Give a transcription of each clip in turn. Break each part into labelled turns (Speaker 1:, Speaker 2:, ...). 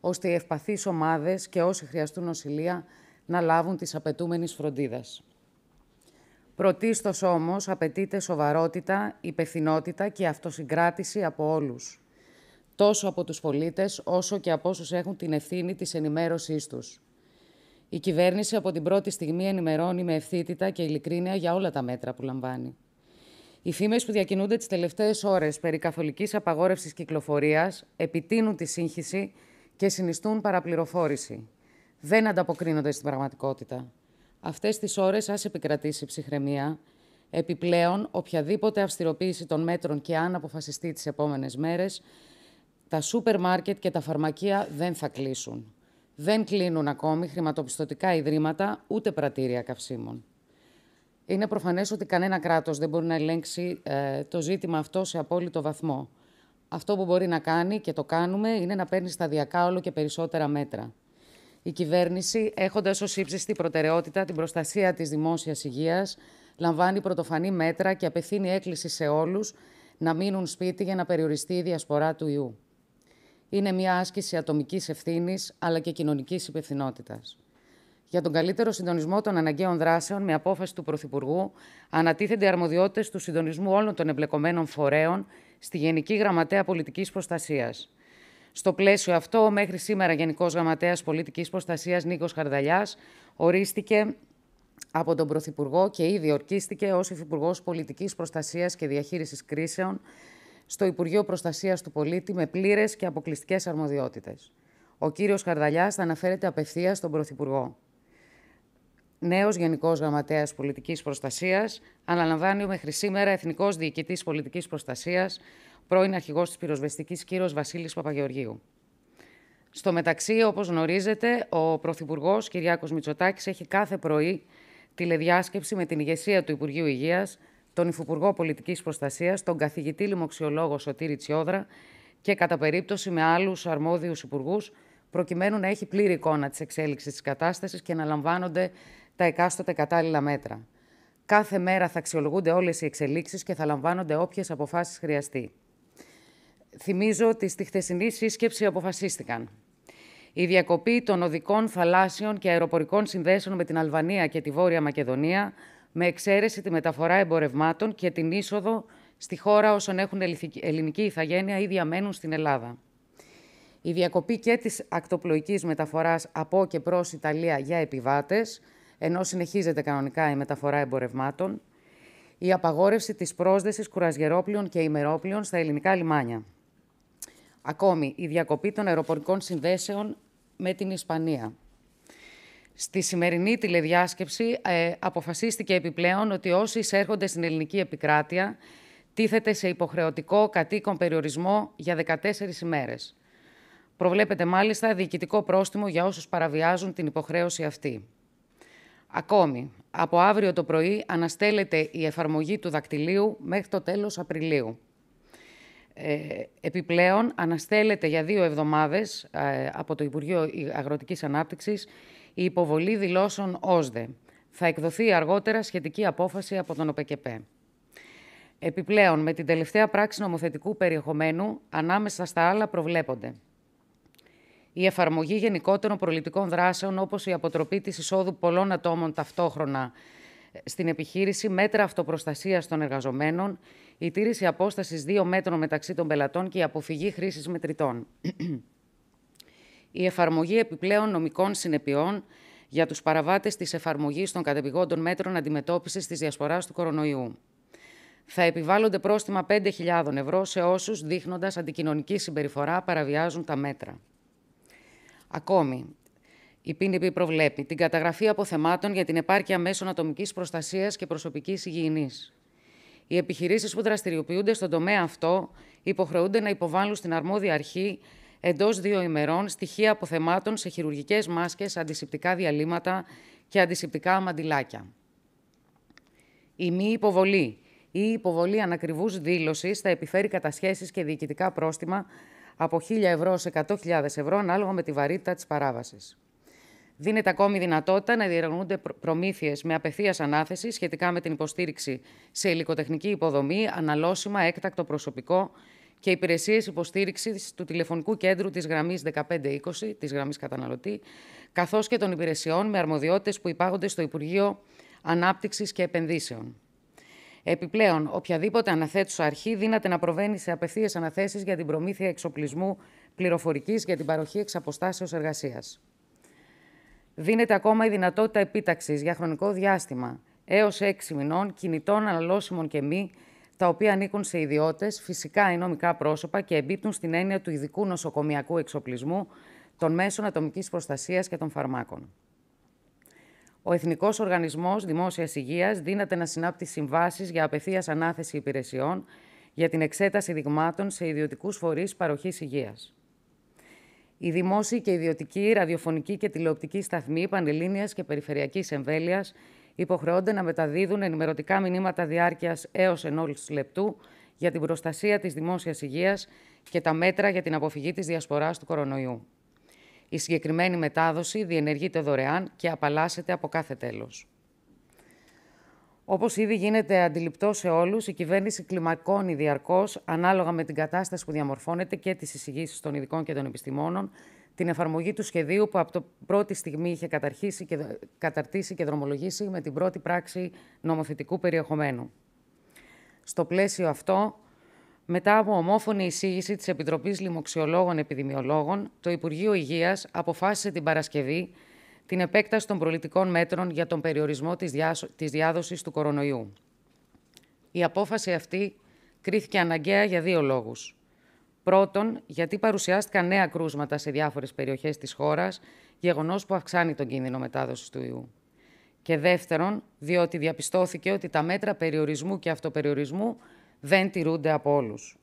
Speaker 1: ώστε οι ευπαθείς ομάδες και όσοι χρειαστούν νοσηλεία να λάβουν τις απαιτούμενες φροντίδες. Πρωτίστως όμως απαιτείται σοβαρότητα, υπευθυνότητα και αυτοσυγκράτηση από όλους. Τόσο από τους πολίτες όσο και από όσους έχουν την ευθύνη της ενημέρωσής τους. Η κυβέρνηση από την πρώτη στιγμή ενημερώνει με ευθύτητα και ειλικρίνεια για όλα τα μέτρα που λαμβάνει. Οι φήμες που διακινούνται τις τελευταίες ώρες περί καθολικής απαγόρευσης κυκλοφορίας επιτείνουν τη σύγχυση και συνιστούν παραπληροφόρηση. Δεν ανταποκρίνονται στην πραγματικότητα. Αυτές τις ώρες ας επικρατήσει η ψυχραιμία. Επιπλέον, οποιαδήποτε αυστηροποίηση των μέτρων και αν αποφασιστεί τις επόμενες μέρες, τα σούπερ μάρκετ και τα φαρμακεία δεν θα κλείσουν. Δεν κλείνουν ακόμη χρηματοπιστωτικά ιδρύματα ούτε πρατήρια καυσίμων. Είναι προφανές ότι κανένα κράτος δεν μπορεί να ελέγξει ε, το ζήτημα αυτό σε απόλυτο βαθμό. Αυτό που μπορεί να κάνει και το κάνουμε είναι να παίρνει σταδιακά όλο και περισσότερα μέτρα. Η κυβέρνηση, έχοντας ως ύψιστη προτεραιότητα την προστασία της δημόσιας υγείας, λαμβάνει πρωτοφανή μέτρα και απευθύνει έκκληση σε όλους να μείνουν σπίτι για να περιοριστεί η διασπορά του ιού. Είναι μια άσκηση ατομικής ευθύνης αλλά και κοινωνικής υπευθυνότητας. Για τον καλύτερο συντονισμό των αναγκαίων δράσεων, με απόφαση του Πρωθυπουργού, ανατίθενται αρμοδιότητες του συντονισμού όλων των εμπλεκομένων φορέων στη Γενική Γραμματέα Πολιτικής Προστασίας. Στο πλαίσιο αυτό, μέχρι σήμερα Γενικός Γραμματέας Πολιτικής Προστασίας Νίκος Χαρδαλιάς ορίστηκε από τον Πρωθυπουργό και ήδη ορκίστηκε ως Υφυπουργός Πολιτικής Προστασίας και Διαχείρισης Κρίσεων στο Υπουργείο Προστασίας του Πολίτη με πλήρες και αποκλειστικές αρμοδιότητες. Ο κύριος Χαρδαλιάς θα αναφέρεται απευθείας στον Πρωθυπουργό νέος Γενικός Γραμματέας Πολιτικής Προστασίας, αναλαμβάνει ο μέχρι σήμερα Εθνικός Διοικητής Πολιτικής Προστασίας, πρώην αρχηγός της πυροσβεστικής κύρος Βασίλης Παπαγεωργίου. Στο μεταξύ, όπως γνωρίζετε, ο Πρωθυπουργός Κυριάκος Μητσοτάκης έχει κάθε πρωί τηλεδιάσκεψη με την ηγεσία του Υπουργείου Υγείας, τον Υφυπουργό Πολιτικής Προστασίας, τον καθηγητή λοιμοξιολόγο Σωτήρη Τσιόδρα και κατά περίπτωση με άλλους αρμόδιους υπουργούς, προκειμένου να έχει πλήρη εικόνα της εξέλιξης της κατάστασης και να λαμβάνονται τα εκάστοτε κατάλληλα μέτρα. Κάθε μέρα θα αξιολογούνται όλες οι εξελίξεις και θα λαμβάνονται όποιες αποφάσεις χρειαστεί. Θυμίζω ότι στη χθεσινή σύσκεψη αποφασίστηκαν η διακοπή των οδικών, θαλάσσιων και αεροπορικών συνδέσεων με την Αλβανία και τη Βόρεια Μακεδονία, με εξαίρεση τη μεταφορά εμπορευμάτων και την είσοδο στη χώρα όσων έχουν ελληνική ηθαγένεια ή διαμένουν στην Ελλάδα η διακοπή και της ακτοπλοϊκής μεταφοράς από και προς Ιταλία για επιβάτες, ενώ συνεχίζεται κανονικά η μεταφορά εμπορευμάτων, η απαγόρευση της πρόσδεσης κουρασγερόπλειων και ημερόπλων στα ελληνικά λιμάνια. Ακόμη, η διακοπή των αεροπορικών συνδέσεων με την Ισπανία. Στη σημερινή τηλεδιάσκεψη ε, αποφασίστηκε επιπλέον ότι όσοι εισέρχονται στην ελληνική επικράτεια τίθεται σε υποχρεωτικό κατοίκον περιορισμό για 14 ημέρες. Προβλέπεται μάλιστα διοικητικό πρόστιμο για όσους παραβιάζουν την υποχρέωση αυτή. Ακόμη, από αύριο το πρωί αναστέλλεται η εφαρμογή του δακτυλίου μέχρι το τέλος Απριλίου. Ε, επιπλέον, αναστέλλεται για δύο εβδομάδες ε, από το Υπουργείο Αγροτικής Ανάπτυξης η υποβολή δηλώσεων ΩΣΔΕ. Θα εκδοθεί αργότερα σχετική απόφαση από τον ΟΠΕΚΕΠΕ. Επιπλέον, με την τελευταία πράξη νομοθετικού περιεχομένου, ανάμεσα στα άλλα προβλέπονται η εφαρμογή γενικότερων προληπτικών δράσεων, όπως η αποτροπή της εισόδου πολλών ατόμων ταυτόχρονα ε, στην επιχείρηση, μέτρα αυτοπροστασίας των εργαζομένων, η τήρηση απόστασης δύο μέτρων μεταξύ των πελατών και η αποφυγή χρήσης μετρητών. η εφαρμογή επιπλέον νομικών συνεπειών για τους παραβάτες της εφαρμογής των κατεπηγόντων μέτρων αντιμετώπισης της διασποράς του κορονοϊού. Θα επιβάλλονται πρόστιμα 5.000 ευρώ σε όσους, δείχνοντας αντικοινωνική συμπεριφορά, παραβιάζουν τα μέτρα. Ακόμη, η ΠΝΠ προβλέπει την καταγραφή αποθεμάτων για την επάρκεια μέσων ατομικής προστασίας και προσωπικής υγιεινής. Οι επιχειρήσεις που δραστηριοποιούνται στον τομέα αυτό υποχρεούνται να υποβάλουν στην αρμόδια αρχή εντός δύο ημερών στοιχεία αποθεμάτων σε χειρουργικές μάσκες, αντισηπτικά διαλύματα και αντισηπτικά μαντιλάκια. Η μη υποβολή ή η υποβολή ανακριβούς δήλωσης θα επιφέρει κατασχέσεις και διοικητικά πρόστιμα από 1.000 ευρώ σε 100.000 ευρώ, ανάλογα με τη βαρύτητα της παράβασης. Δίνεται ακόμη δυνατότητα να διεργανούνται προμήθειες με απευθείας ανάθεση σχετικά με την υποστήριξη σε υλικοτεχνική υποδομή, αναλώσιμα, έκτακτο προσωπικό και υπηρεσίες υποστήριξης του τηλεφωνικού κέντρου της γραμμής 1520, της γραμμής καταναλωτή, καθώς και των υπηρεσιών με αρμοδιότητες που υπάγονται στο Υπουργείο Ανάπτυξης και Επενδύσεων. Επιπλέον, οποιαδήποτε αναθέτουσα αρχή δύναται να προβαίνει σε απευθείε αναθέσεις για την προμήθεια εξοπλισμού πληροφορικής για την παροχή εξ αποστάσεως εργασίας. Δίνεται ακόμα η δυνατότητα επίταξης για χρονικό διάστημα έως έξι μηνών κινητών αναλώσιμων και μη, τα οποία ανήκουν σε ιδιώτες, φυσικά ή νομικά πρόσωπα και εμπίπτουν στην έννοια του ειδικού νοσοκομιακού εξοπλισμού, των μέσων ατομικής προστασίας και των φαρμάκων ο Εθνικός Οργανισμός Δημόσιας Υγείας δύναται να συνάπτει συμβάσεις για απευθείας ανάθεση υπηρεσιών για την εξέταση δειγμάτων σε ιδιωτικούς φορείς παροχής υγείας. Οι δημόσιοι και ιδιωτικοί ραδιοφωνικοί και τηλεοπτικοί σταθμοί πανελλήνιας και περιφερειακής εμβέλειας υποχρεώνται να μεταδίδουν ενημερωτικά μηνύματα διάρκειας έως ενό λεπτού για την προστασία της δημόσιας υγείας και τα μέτρα για την αποφυγή της διασποράς του κορονοϊού. Η συγκεκριμένη μετάδοση διενεργείται δωρεάν και απαλλάσσεται από κάθε τέλος. Όπως ήδη γίνεται αντιληπτό σε όλους, η κυβέρνηση κλιμακώνει διαρκώς, ανάλογα με την κατάσταση που διαμορφώνεται και τις εισηγήσεις των ειδικών και των επιστημόνων, την εφαρμογή του σχεδίου που από την πρώτη στιγμή είχε καταρχήσει και, καταρτήσει και δρομολογήσει με την πρώτη πράξη νομοθετικού περιεχομένου. Στο πλαίσιο αυτό, μετά από ομόφωνη εισήγηση της Επιτροπής Λιμοξιολόγων Επιδημιολόγων, το Υπουργείο Υγείας αποφάσισε την Παρασκευή την επέκταση των προληπτικών μέτρων για τον περιορισμό της διάδοσης του κορονοϊού. Η απόφαση αυτή κρίθηκε αναγκαία για δύο λόγους. Πρώτον, γιατί παρουσιάστηκαν νέα κρούσματα σε διάφορες περιοχές της χώρας, γεγονός που αυξάνει τον κίνδυνο μετάδοσης του ιού. Και δεύτερον, διότι διαπιστώθηκε ότι τα μέτρα περιορισμού και αυτοπεριορισμού δεν τηρούνται από όλους.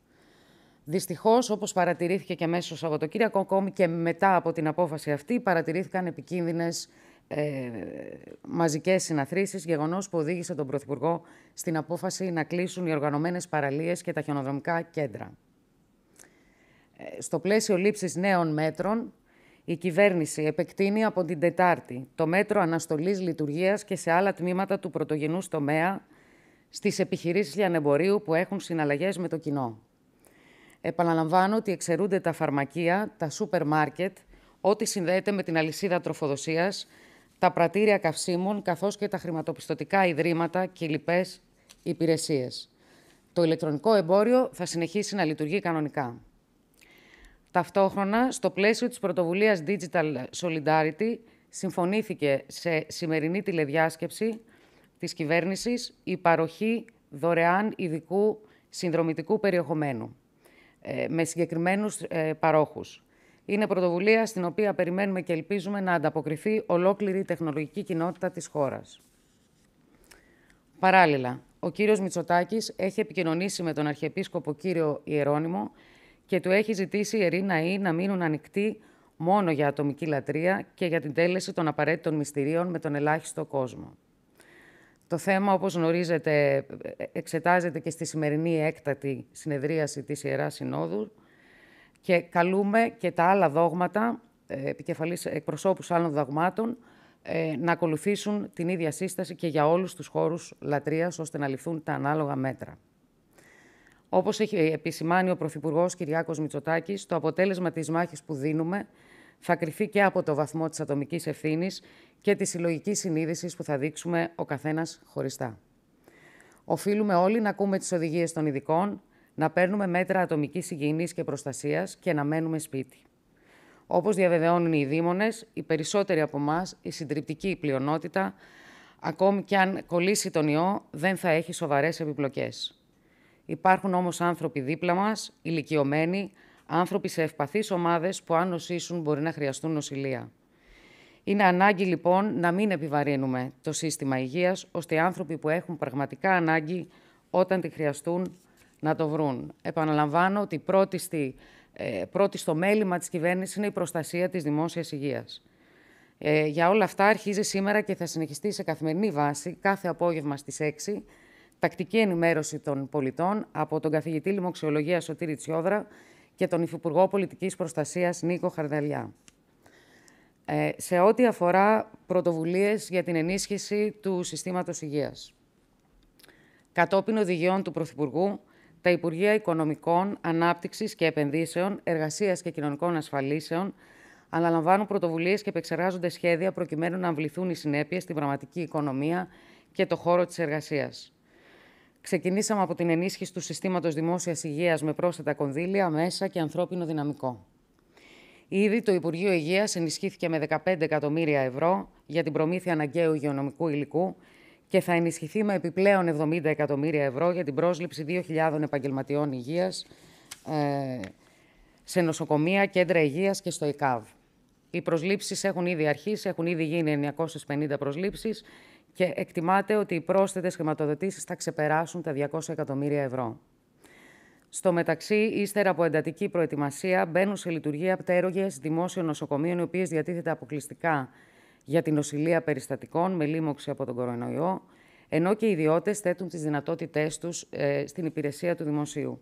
Speaker 1: Δυστυχώς, όπως παρατηρήθηκε και μέσα στο Σαββατοκύριακο, ακόμη και μετά από την απόφαση αυτή, παρατηρήθηκαν επικίνδυνες ε, μαζικές συναθρήσεις. Γεγονός που οδήγησε τον Πρωθυπουργό στην απόφαση να κλείσουν οι οργανωμένες παραλίες και τα χιονοδρομικά κέντρα. Ε, στο πλαίσιο λήψης νέων μέτρων, η κυβέρνηση επεκτείνει από την Τετάρτη το μέτρο αναστολής λειτουργίας και σε άλλα τμήματα του πρωτογενούς τομέα στις επιχειρήσεις λιανεμπορίου που έχουν συναλλαγές με το κοινό. Επαναλαμβάνω ότι εξαιρούνται τα φαρμακεία, τα σούπερ μάρκετ, ό,τι συνδέεται με την αλυσίδα τροφοδοσίας, τα πρατήρια καυσίμων, καθώς και τα χρηματοπιστωτικά ιδρύματα και λοιπές υπηρεσίες. Το ηλεκτρονικό εμπόριο θα συνεχίσει να λειτουργεί κανονικά. Ταυτόχρονα, στο πλαίσιο της πρωτοβουλίας Digital Solidarity, συμφωνήθηκε σε σημερινή τηλεδιάσκεψη της κυβέρνησης η παροχή δωρεάν ειδικού συνδρομητικού περιεχομένου ε, με συγκεκριμένους ε, παρόχους. Είναι πρωτοβουλία στην οποία περιμένουμε και ελπίζουμε να ανταποκριθεί ολόκληρη η τεχνολογική κοινότητα της χώρας. Παράλληλα, ο κύριος Μητσοτάκης έχει επικοινωνήσει με τον Αρχιεπίσκοπο κύριο Ιερώνυμο και του έχει ζητήσει ιεροί ναοί να μείνουν ανοιχτοί μόνο για ατομική λατρεία και για την τέλεση των απαραίτητων μυστηρίων με τον ελάχιστο κόσμο. Το θέμα, όπως γνωρίζετε, εξετάζεται και στη σημερινή έκτατη συνεδρίαση της Ιεράς Συνόδου και καλούμε και τα άλλα δόγματα, ε, επικεφαλής εκπροσώπους άλλων δογμάτων, ε, να ακολουθήσουν την ίδια σύσταση και για όλους τους χώρους λατρείας, ώστε να ληφθούν τα ανάλογα μέτρα. Όπως έχει επισημάνει ο Πρωθυπουργός Κυριάκος Μητσοτάκης, το αποτέλεσμα της μάχης που δίνουμε θα κρυφτεί και από το βαθμό της ατομικής ευθύνης και της συλλογικής συνείδησης που θα δείξουμε ο καθένας χωριστά. Οφείλουμε όλοι να ακούμε τις οδηγίες των ειδικών, να παίρνουμε μέτρα ατομικής υγιεινής και προστασίας και να μένουμε σπίτι. Όπως διαβεβαιώνουν οι δήμονες, οι περισσότεροι από εμάς, η συντριπτική πλειονότητα, ακόμη και αν κολλήσει τον ιό, δεν θα έχει σοβαρές επιπλοκές. Υπάρχουν όμως άνθρωποι δίπλα μας, ηλικιωμένοι, άνθρωποι σε ευπαθείς ομάδες που, αν νοσήσουν, μπορεί να χρειαστούν νοσηλεία. Είναι ανάγκη λοιπόν να μην επιβαρύνουμε το σύστημα υγείας, ώστε οι άνθρωποι που έχουν πραγματικά ανάγκη όταν τη χρειαστούν να το βρουν. Επαναλαμβάνω ότι πρώτη, στη, ε, στο μέλημα της κυβέρνησης είναι η προστασία της δημόσιας υγείας. Ε, για όλα αυτά αρχίζει σήμερα και θα συνεχιστεί σε καθημερινή βάση, κάθε απόγευμα στις 6, τακτική ενημέρωση των πολιτών από τον καθηγητή λοιμοξιολογία Σωτήρη Τσιόδρα και τον Υφυπουργό Πολιτικής Προστασίας Νίκο Χαρδαλιά. Ε, σε ό,τι αφορά πρωτοβουλίες για την ενίσχυση του συστήματος υγείας. Κατόπιν οδηγιών του Πρωθυπουργού, τα Υπουργεία Οικονομικών, Ανάπτυξης και Επενδύσεων, Εργασίας και Κοινωνικών Ασφαλίσεων αναλαμβάνουν πρωτοβουλίες και επεξεργάζονται σχέδια προκειμένου να αμβληθούν οι συνέπειες στην πραγματική οικονομία και το χώρο της εργασίας. Ξεκινήσαμε από την ενίσχυση του Συστήματος Δημόσιας Υγείας με πρόσθετα κονδύλια, μέσα και ανθρώπινο δυναμικό. Ήδη το Υπουργείο Υγείας ενισχύθηκε με 15 εκατομμύρια ευρώ για την προμήθεια αναγκαίου υγειονομικού υλικού και θα ενισχυθεί με επιπλέον 70 εκατομμύρια ευρώ για την πρόσληψη 2.000 επαγγελματιών υγείας ε, σε νοσοκομεία, κέντρα υγείας και στο ΕΚΑΒ. Οι προσλήψεις έχουν ήδη αρχίσει, έχουν ήδη γίνει 950 προσλήψεις και εκτιμάται ότι οι πρόσθετες χρηματοδοτήσεις θα ξεπεράσουν τα 200 εκατομμύρια ευρώ. Στο μεταξύ, ύστερα από εντατική προετοιμασία, μπαίνουν σε λειτουργία πτέρωγες δημόσιων νοσοκομείων, οι οποίες διατίθεται αποκλειστικά για την νοσηλεία περιστατικών με λίμωξη από τον κορονοϊό, ενώ και οι ιδιώτες θέτουν τις δυνατότητές τους ε, στην υπηρεσία του δημοσίου.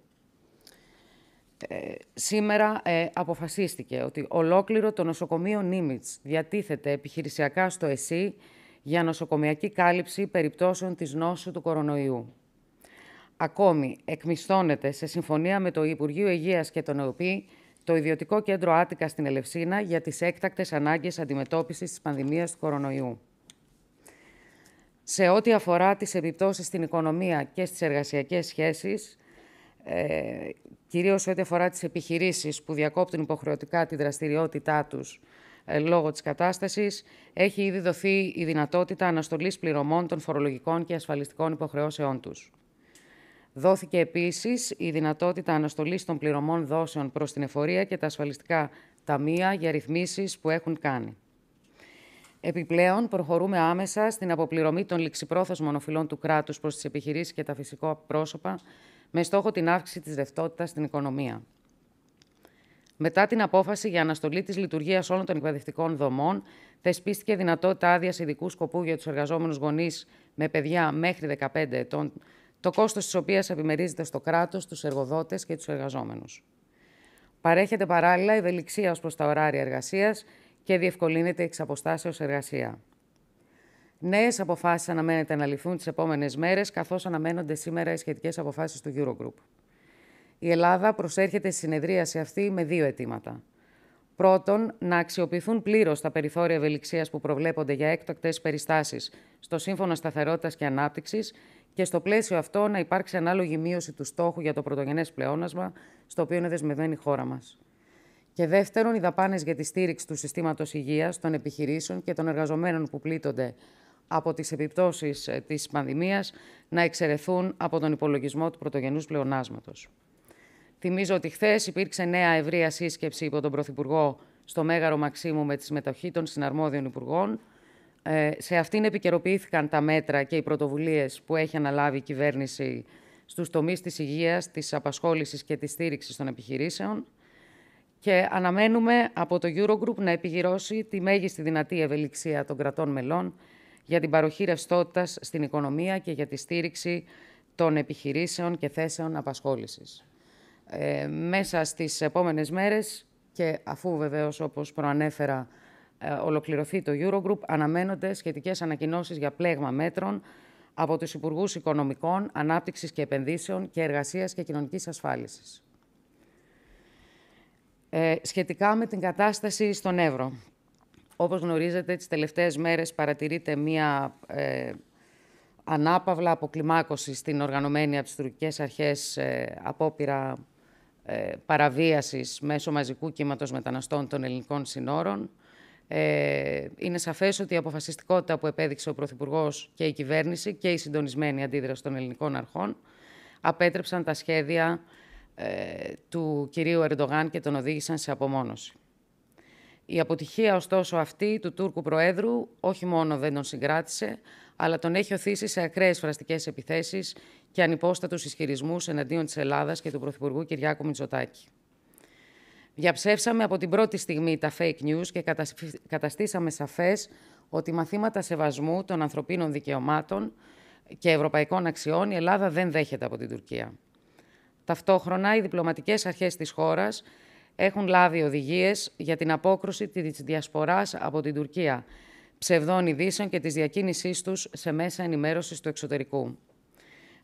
Speaker 1: Ε, σήμερα ε, αποφασίστηκε ότι ολόκληρο το νοσοκομείο Νίμιτς διατίθεται επιχειρησιακά στο ΕΣΥ για νοσοκομιακή κάλυψη περιπτώσεων της νόσου του κορονοϊού. Ακόμη, εκμισθώνεται σε συμφωνία με το Υπουργείο Υγείας και τον ΕΟΠΗ το Ιδιωτικό Κέντρο Άτικα στην Ελευσίνα για τις έκτακτες ανάγκες αντιμετώπισης της πανδημίας του κορονοϊού. Σε ό,τι αφορά τις επιπτώσεις στην οικονομία και στις εργασιακές σχέσεις, ε, κυρίως σε ό,τι αφορά τις επιχειρήσεις που διακόπτουν υποχρεωτικά τη δραστηριότητά τους ε, λόγω της κατάστασης, έχει ήδη δοθεί η δυνατότητα αναστολής πληρωμών των φορολογικών και ασφαλιστικών υποχρεώσεών τους. Δόθηκε επίσης η δυνατότητα αναστολής των πληρωμών δόσεων προς την εφορία και τα ασφαλιστικά ταμεία για ρυθμίσεις που έχουν κάνει. Επιπλέον, προχωρούμε άμεσα στην αποπληρωμή των ληξιπρόθεσμων οφειλών του κράτους προς τις επιχειρήσεις και τα φυσικά πρόσωπα, με στόχο την αύξηση της ρευτότητας στην οικονομία. Μετά την απόφαση για αναστολή της λειτουργίας όλων των εκπαιδευτικών δομών, θεσπίστηκε δυνατότητα άδειας ειδικού σκοπού για τους εργαζόμενους γονείς με παιδιά μέχρι 15 ετών, το κόστος της οποίας επιμερίζεται στο κράτος, τους εργοδότες και τους εργαζόμενους. Παρέχεται παράλληλα ευελιξία ως προς τα ωράρια εργασίας και διευκολύνεται εξ αποστάσεω εργασία. Νέες αποφάσεις αναμένεται να ληφθούν τις επόμενες μέρες, καθώς αναμένονται σήμερα οι σχετικές αποφάσεις του Eurogroup η Ελλάδα προσέρχεται στη συνεδρίαση αυτή με δύο αιτήματα. Πρώτον, να αξιοποιηθούν πλήρως τα περιθώρια ευελιξίας που προβλέπονται για έκτακτε περιστάσεις στο Σύμφωνο Σταθερότητας και Ανάπτυξης και στο πλαίσιο αυτό να υπάρξει ανάλογη μείωση του στόχου για το πρωτογενές πλεόνασμα, στο οποίο είναι δεσμευμένη η χώρα μας. Και δεύτερον, οι δαπάνες για τη στήριξη του συστήματος υγείας, των επιχειρήσεων και των εργαζομένων που πλήττονται από τις επιπτώσεις ε, της πανδημίας να εξαιρεθούν από τον υπολογισμό του πρωτογενούς πλεονάσματος. Θυμίζω ότι χθες υπήρξε νέα ευρεία σύσκεψη υπό τον Πρωθυπουργό στο Μέγαρο Μαξίμου με τη συμμετοχή των συναρμόδιων υπουργών. Ε, σε αυτήν επικαιροποιήθηκαν τα μέτρα και οι πρωτοβουλίες που έχει αναλάβει η κυβέρνηση στους τομείς της υγείας, της απασχόλησης και της στήριξης των επιχειρήσεων. Και αναμένουμε από το Eurogroup να επιγυρώσει τη μέγιστη δυνατή ευελιξία των κρατών μελών για την παροχή ρευστότητας στην οικονομία και για τη στήριξη των επιχειρήσεων και θέσεων απασχόλησης. Ε, μέσα στις επόμενες μέρες και αφού βεβαίως όπως προανέφερα ε, ολοκληρωθεί το Eurogroup, αναμένονται σχετικές ανακοινώσεις για πλέγμα μέτρων από τους Υπουργούς Οικονομικών, Ανάπτυξης και Επενδύσεων και Εργασίας και Κοινωνικής Ασφάλισης. Ε, σχετικά με την κατάσταση στον ευρώ. Όπως γνωρίζετε, τις τελευταίες μέρες παρατηρείται μία ε, ανάπαυλα αποκλιμάκωση στην οργανωμένη από τις τουρκικές αρχές ε, απόπειρα ε, παραβίασης μέσω μαζικού κύματος μεταναστών των ελληνικών συνόρων. Ε, είναι σαφές ότι η αποφασιστικότητα που επέδειξε ο Πρωθυπουργός και η κυβέρνηση και η συντονισμένη αντίδραση των ελληνικών αρχών απέτρεψαν τα σχέδια ε, του κυρίου Ερντογάν και τον οδήγησαν σε απομόνωση. Η αποτυχία, ωστόσο, αυτή του Τούρκου Προέδρου όχι μόνο δεν τον συγκράτησε, αλλά τον έχει οθήσει σε ακραίες φραστικές επιθέσεις και ανυπόστατους ισχυρισμούς εναντίον της Ελλάδας και του Πρωθυπουργού Κυριάκου Μητσοτάκη. Διαψεύσαμε από την πρώτη στιγμή τα fake news και καταστήσαμε σαφές ότι μαθήματα σεβασμού των ανθρωπίνων δικαιωμάτων και ευρωπαϊκών αξιών η Ελλάδα δεν δέχεται από την Τουρκία. Ταυτόχρονα, οι διπλωματικές αρχές της χώρας έχουν λάβει οδηγίες για την απόκρουση της διασποράς από την Τουρκία, ψευδών ειδήσεων και της διακίνησής τους σε μέσα ενημέρωσης του εξωτερικού.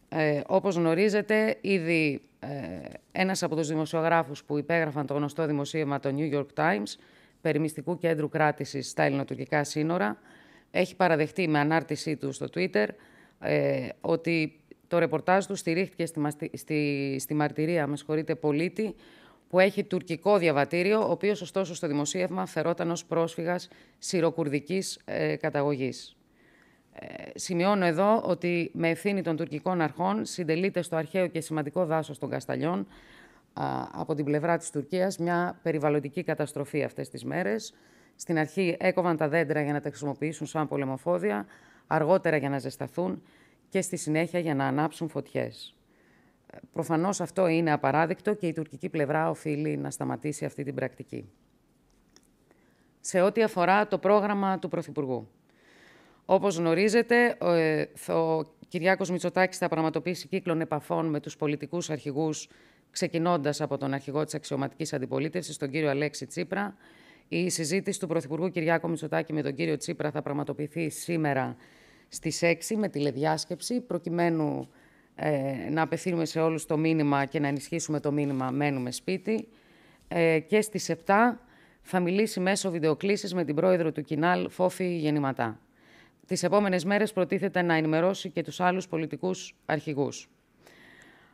Speaker 1: Ε, όπως γνωρίζετε, ήδη ε, ένας από τους δημοσιογράφους που υπέγραφαν το γνωστό δημοσίευμα το New York Times περί μυστικού κέντρου κράτησης στα ελληνοτουρκικά σύνορα έχει παραδεχτεί με ανάρτησή του στο Twitter ε, ότι το ρεπορτάζ του στηρίχθηκε στη, στη, στη μαρτυρία με πολίτη που έχει τουρκικό διαβατήριο, ο οποίος ωστόσο στο δημοσίευμα φερόταν ως πρόσφυγας σιροκουρδικής ε, καταγωγής. Ε, σημειώνω εδώ ότι με ευθύνη των τουρκικών αρχών συντελείται στο αρχαίο και σημαντικό δάσος των Κασταλιών από την πλευρά της Τουρκίας μια περιβαλλοντική καταστροφή αυτές τις μέρες. Στην αρχή έκοβαν τα δέντρα για να τα χρησιμοποιήσουν σαν πολεμοφόδια, αργότερα για να ζεσταθούν και στη συνέχεια για να ανάψουν φωτιές. Ε, προφανώς αυτό είναι απαράδεκτο και η τουρκική πλευρά οφείλει να σταματήσει αυτή την πρακτική. Σε ό,τι αφορά το πρόγραμμα του Πρωθυπουργού. Όπως γνωρίζετε, ε, ο Κυριάκος Μητσοτάκης θα πραγματοποιήσει κύκλων επαφών με τους πολιτικούς αρχηγούς, ξεκινώντας από τον αρχηγό της αξιωματικής αντιπολίτευσης, τον κύριο Αλέξη Τσίπρα. Η συζήτηση του Πρωθυπουργού Κυριάκου Μητσοτάκη με τον κύριο Τσίπρα θα πραγματοποιηθεί σήμερα στις 6 με τηλεδιάσκεψη, προκειμένου ε, να απευθύνουμε σε όλους το μήνυμα και να ενισχύσουμε το μήνυμα «Μένουμε σπίτι». Ε, και στις 7 θα μιλήσει μέσω βιντεοκλήσης με την πρόεδρο του Κινάλ, Φόφη Γεννηματά. Τις επόμενες μέρες προτίθεται να ενημερώσει και τους άλλους πολιτικούς αρχηγούς.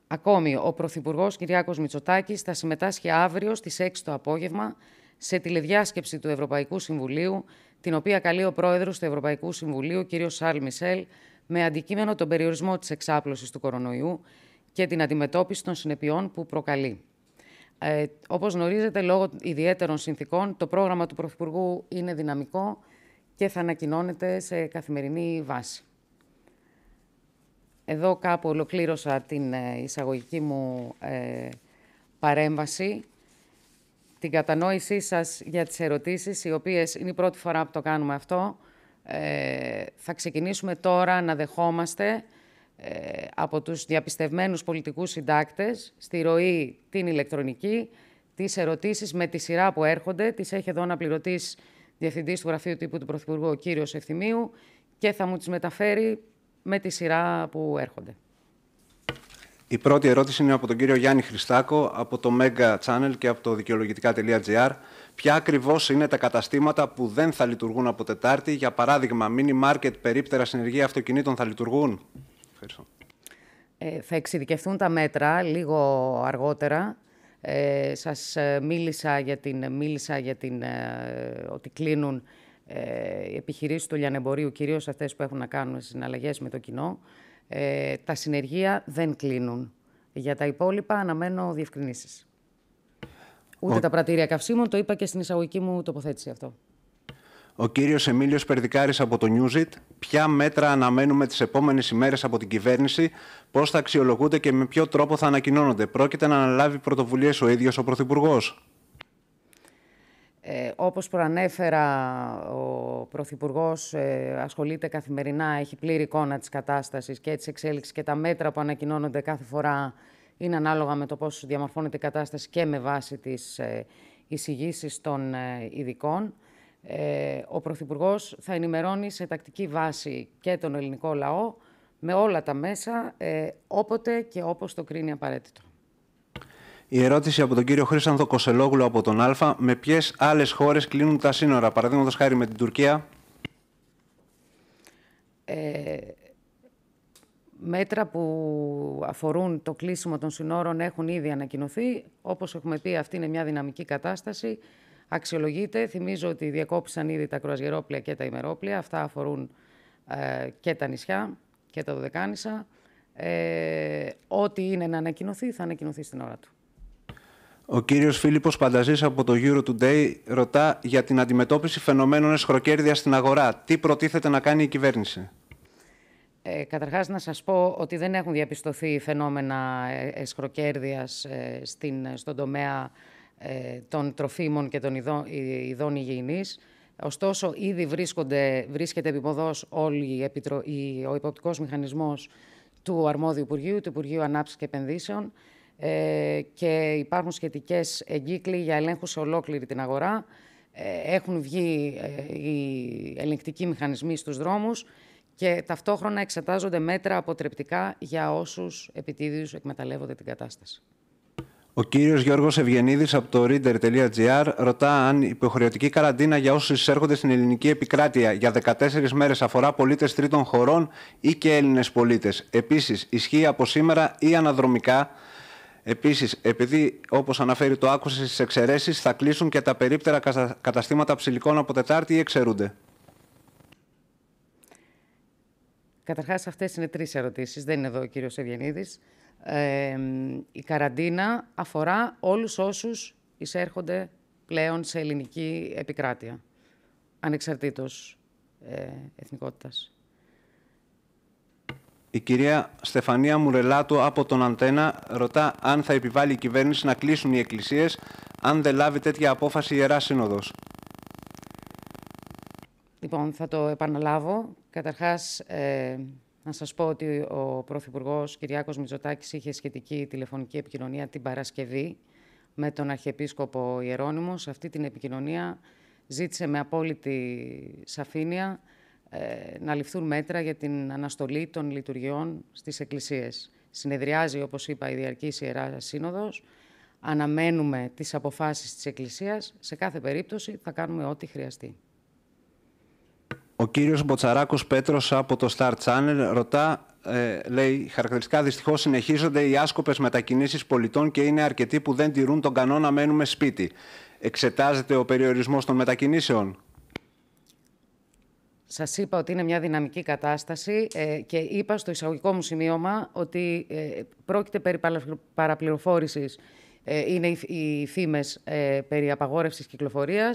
Speaker 1: Ακόμη, ο Πρωθυπουργός Κυριάκος Μητσοτάκης θα συμμετάσχει αύριο στις 6 το απόγευμα σε τηλεδιάσκεψη του Ευρωπαϊκού Συμβουλίου, την οποία καλεί ο πρόεδρος του Ευρωπαϊκού Συμβουλίου, κ. Σαρλ Μισελ, με αντικείμενο τον περιορισμό της εξάπλωσης του κορονοϊού και την αντιμετώπιση των συνεπειών που προκαλεί. Ε, Όπως γνωρίζετε, λόγω ιδιαίτερων συνθήκων, το πρόγραμμα του Πρωθυπουργού είναι δυναμικό και θα ανακοινώνεται σε καθημερινή βάση. Εδώ κάπου ολοκλήρωσα την ε, εισαγωγική μου ε, παρέμβαση. Την κατανόησή σας για τις ερωτήσεις, οι οποίες είναι η πρώτη φορά που το κάνουμε αυτό. Ε, θα ξεκινήσουμε τώρα να δεχόμαστε από τους διαπιστευμένους πολιτικούς συντάκτες στη ροή την ηλεκτρονική, τις ερωτήσεις με τη σειρά που έρχονται. Τις έχει εδώ να πληρωτής διευθυντής του Γραφείου Τύπου του Πρωθυπουργού, ο κύριος Ευθυμίου, και θα μου τις μεταφέρει με τη σειρά που έρχονται.
Speaker 2: Η πρώτη ερώτηση είναι από τον κύριο Γιάννη Χριστάκο, από το Mega Channel και από το δικαιολογητικά.gr. Ποια ακριβώς είναι τα καταστήματα που δεν θα λειτουργούν από Τετάρτη, για παράδειγμα, μίνι μάρκετ, περίπτερα συνεργεία αυτοκινήτων θα λειτουργούν.
Speaker 1: Ε, θα εξειδικευτούν τα μέτρα λίγο αργότερα. Ε, σας ε, μίλησα για την, μίλησα για την, ε, ότι κλείνουν ε, οι επιχειρήσεις του λιανεμπορίου, κυρίως αυτές που έχουν να κάνουν συναλλαγές με το κοινό. Ε, τα συνεργεία δεν κλείνουν. Για τα υπόλοιπα αναμένω διευκρινήσεις. Ούτε τα πρατήρια καυσίμων, το είπα και στην εισαγωγική μου τοποθέτηση αυτό.
Speaker 2: Ο κύριος Εμίλιος Περδικάρης από το Newsit. Ποια μέτρα αναμένουμε τις επόμενες ημέρες από την κυβέρνηση, πώς θα αξιολογούνται και με ποιο τρόπο θα ανακοινώνονται. Πρόκειται να αναλάβει πρωτοβουλίες ο ίδιος ο Πρωθυπουργός.
Speaker 1: Ε, όπως προανέφερα, ο Πρωθυπουργός ε, ασχολείται καθημερινά, έχει πλήρη εικόνα της κατάστασης και της εξέλιξης και τα μέτρα που ανακοινώνονται κάθε φορά είναι ανάλογα με το πώς διαμορφώνεται η κατάσταση και με βάση τις ε, εισηγήσεις των ε, ειδικών ε, ο Πρωθυπουργός θα ενημερώνει σε τακτική βάση και τον ελληνικό λαό με όλα τα μέσα, ε, όποτε και όπως το κρίνει απαραίτητο.
Speaker 2: Η ερώτηση από τον κύριο Χρήστανθο Κοσελόγλου από τον Α. Με ποιες άλλες χώρες κλείνουν τα σύνορα, παραδείγματος χάρη με την Τουρκία.
Speaker 1: Ε, μέτρα που αφορούν το κλείσιμο των συνόρων έχουν ήδη ανακοινωθεί. Όπως έχουμε πει, αυτή είναι μια δυναμική κατάσταση αξιολογείται. Θυμίζω ότι διακόπησαν ήδη τα κρουαζιερόπλια και τα ημερόπλια. Αυτά αφορούν ε, και τα νησιά και τα Δωδεκάνησα. Ε, ό,τι είναι να ανακοινωθεί, θα ανακοινωθεί στην ώρα του.
Speaker 2: Ο κύριος Φίλιππος Πανταζής από το Euro Today ρωτά για την αντιμετώπιση φαινομένων εσχροκέρδεια στην αγορά. Τι προτίθεται να κάνει η κυβέρνηση.
Speaker 1: Ε, καταρχάς να σας πω ότι δεν έχουν διαπιστωθεί φαινόμενα ε, εσχροκέρδειας ε, στον τομέα ε, των τροφίμων και των ειδών, ε, ειδών υγιεινής. Ωστόσο, ήδη βρίσκεται επιποδός όλη η, ο υποπτικός μηχανισμός του αρμόδιου Υπουργείου, του Υπουργείου Ανάπτυξης και Επενδύσεων ε, και υπάρχουν σχετικές εγκύκλοι για ελέγχους σε ολόκληρη την αγορά. Ε, έχουν βγει οι ελεγκτικοί μηχανισμοί στους δρόμους και ταυτόχρονα εξετάζονται μέτρα αποτρεπτικά για όσους επιτίδιους εκμεταλλεύονται την κατάσταση.
Speaker 2: Ο κύριος Γιώργος Ευγενίδης από το reader.gr ρωτά αν η υποχρεωτική καραντίνα για όσους εισέρχονται στην ελληνική επικράτεια για 14 μέρες αφορά πολίτες τρίτων χωρών ή και Έλληνες πολίτες. Επίσης, ισχύει από σήμερα ή αναδρομικά. Επίσης, επειδή όπως αναφέρει το άκουσε στις εξαιρέσεις, θα κλείσουν και τα περίπτερα καταστήματα ψηλικών από Τετάρτη ή εξαιρούνται.
Speaker 1: Καταρχάς, αυτές είναι τρεις ερωτήσεις. Δεν είναι εδώ ο κύριος Ευγενίδης η καραντίνα αφορά όλους όσους εισέρχονται πλέον σε ελληνική επικράτεια, ανεξαρτήτως ε, εθνικότητας.
Speaker 2: Η κυρία Στεφανία Μουρελάτου από τον Αντένα ρωτά αν θα επιβάλλει η κυβέρνηση να κλείσουν οι εκκλησίες αν δεν λάβει τέτοια απόφαση η Ιερά Σύνοδος.
Speaker 1: Λοιπόν, θα το επαναλάβω. Καταρχάς, ε, να σας πω ότι ο Πρωθυπουργός Κυριάκος Μητσοτάκης είχε σχετική τηλεφωνική επικοινωνία την Παρασκευή με τον Αρχιεπίσκοπο Ιερώνυμο. Σε αυτή την επικοινωνία ζήτησε με απόλυτη σαφήνεια ε, να ληφθούν μέτρα για την αναστολή των λειτουργιών στις εκκλησίες. Συνεδριάζει, όπως είπα, η Διαρκής Ιεράς Σύνοδος. Αναμένουμε τις αποφάσεις της Εκκλησίας. Σε κάθε περίπτωση θα κάνουμε ό,τι χρειαστεί.
Speaker 2: Ο κύριος Μποτσαράκος Πέτρος από το Star Channel ρωτά, ε, λέει, χαρακτηριστικά δυστυχώς συνεχίζονται οι άσκοπες μετακινήσεις πολιτών και είναι αρκετοί που δεν τηρούν τον κανόνα μένουμε σπίτι. Εξετάζεται ο περιορισμός των μετακινήσεων.
Speaker 1: Σας είπα ότι είναι μια δυναμική κατάσταση ε, και είπα στο εισαγωγικό μου σημείωμα ότι ε, πρόκειται περί παραπληροφόρησης, ε, είναι οι, οι ε, περί κυκλοφορίας, κυκλοφορία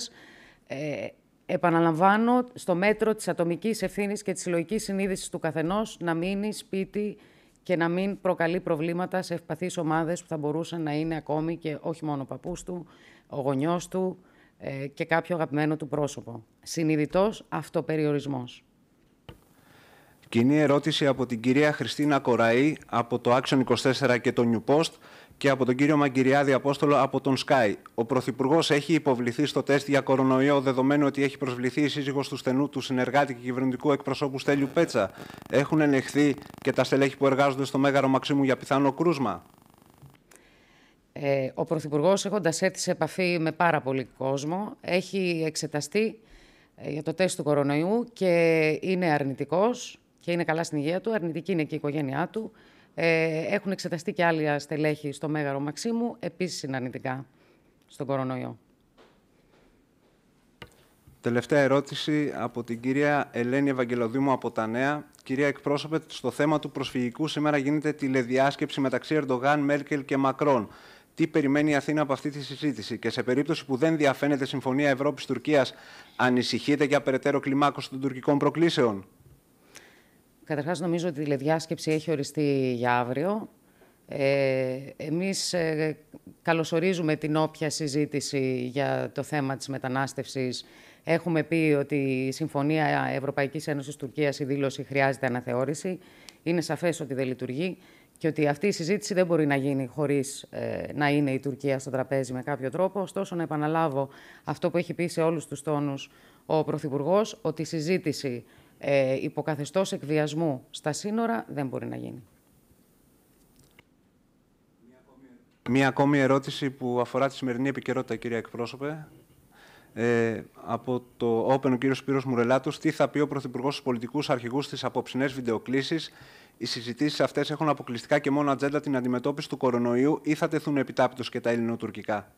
Speaker 1: επαναλαμβάνω, στο μέτρο της ατομικής ευθύνης και της συλλογικής συνείδησης του καθενός να μείνει σπίτι και να μην προκαλεί προβλήματα σε ευπαθείς ομάδες που θα μπορούσαν να είναι ακόμη και όχι μόνο ο παππούς του, ο γονιός του ε, και κάποιο αγαπημένο του πρόσωπο. Συνειδητός αυτοπεριορισμός.
Speaker 2: Κοινή ερώτηση από την κυρία Χριστίνα Κοραή από το Action 24 και το New Post και από τον κύριο Μαγκυριάδη Απόστολο από τον Sky. Ο Πρωθυπουργός έχει υποβληθεί στο τεστ για κορονοϊό, δεδομένου ότι έχει προσβληθεί η σύζυγος του στενού του συνεργάτη και κυβερνητικού εκπροσώπου Στέλιου Πέτσα. Έχουν ελεγχθεί και τα στελέχη που εργάζονται στο Μέγαρο Μαξίμου για πιθανό κρούσμα.
Speaker 1: Ε, ο Πρωθυπουργός, έχοντας έρθει σε επαφή με πάρα πολύ κόσμο, έχει εξεταστεί ε, για το τεστ του κορονοϊού και είναι αρνητικός και είναι καλά στην υγεία του. Αρνητική είναι και η οικογένειά του. Ε, έχουν εξεταστεί και άλλα στελέχη στο Μέγαρο Μαξίμου, επίσης είναι στον κορονοϊό.
Speaker 2: Τελευταία ερώτηση από την κυρία Ελένη Ευαγγελοδήμου από τα Νέα. Κυρία εκπρόσωπε, στο θέμα του προσφυγικού σήμερα γίνεται τηλεδιάσκεψη μεταξύ Ερντογάν, Μέρκελ και Μακρόν. Τι περιμένει η Αθήνα από αυτή τη συζήτηση και σε περίπτωση που δεν διαφαίνεται συμφωνία Ευρώπη-Τουρκία, ανησυχείτε για περαιτέρω κλιμάκωση των τουρκικών προκλήσεων.
Speaker 1: Καταρχάς νομίζω ότι η τηλεδιάσκεψη έχει οριστεί για αύριο. Ε, εμείς ε, καλωσορίζουμε την όποια συζήτηση για το θέμα της μετανάστευσης. Έχουμε πει ότι η Συμφωνία Ευρωπαϊκής Ένωσης Τουρκίας, η δήλωση χρειάζεται αναθεώρηση. Είναι σαφές ότι δεν λειτουργεί και ότι αυτή η συζήτηση δεν μπορεί να γίνει χωρίς ε, να είναι η Τουρκία στο τραπέζι με κάποιο τρόπο. Ωστόσο, να επαναλάβω αυτό που έχει πει σε όλους τους τόνους ο Πρωθυπουργός ότι η συζήτηση ε, υποκαθεστώς εκβιασμού στα σύνορα δεν μπορεί να γίνει.
Speaker 2: Μία ακόμη ερώτηση που αφορά τη σημερινή επικαιρότητα, κυρία εκπρόσωπε. Ε, από το Open, ο κύριος Σπύρος Μουρελάτος, τι θα πει ο Πρωθυπουργός στους πολιτικούς αρχηγούς στις απόψινές βιντεοκλήσεις. Οι συζητήσεις αυτές έχουν αποκλειστικά και μόνο ατζέντα την αντιμετώπιση του κορονοϊού ή θα τεθούν επιτάπητος και τα ελληνοτουρκικά.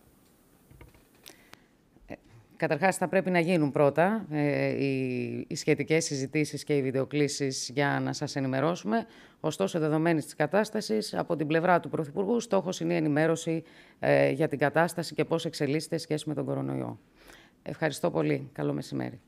Speaker 1: Καταρχάς θα πρέπει να γίνουν πρώτα ε, οι, οι σχετικές συζητήσεις και οι βιντεοκλήσεις για να σας ενημερώσουμε. Ωστόσο, δεδομένης της κατάστασης, από την πλευρά του Πρωθυπουργού, στόχος είναι η ενημέρωση ε, για την κατάσταση και πώς εξελίσσεται σχέση με τον κορονοϊό. Ευχαριστώ πολύ. Καλό μεσημέρι.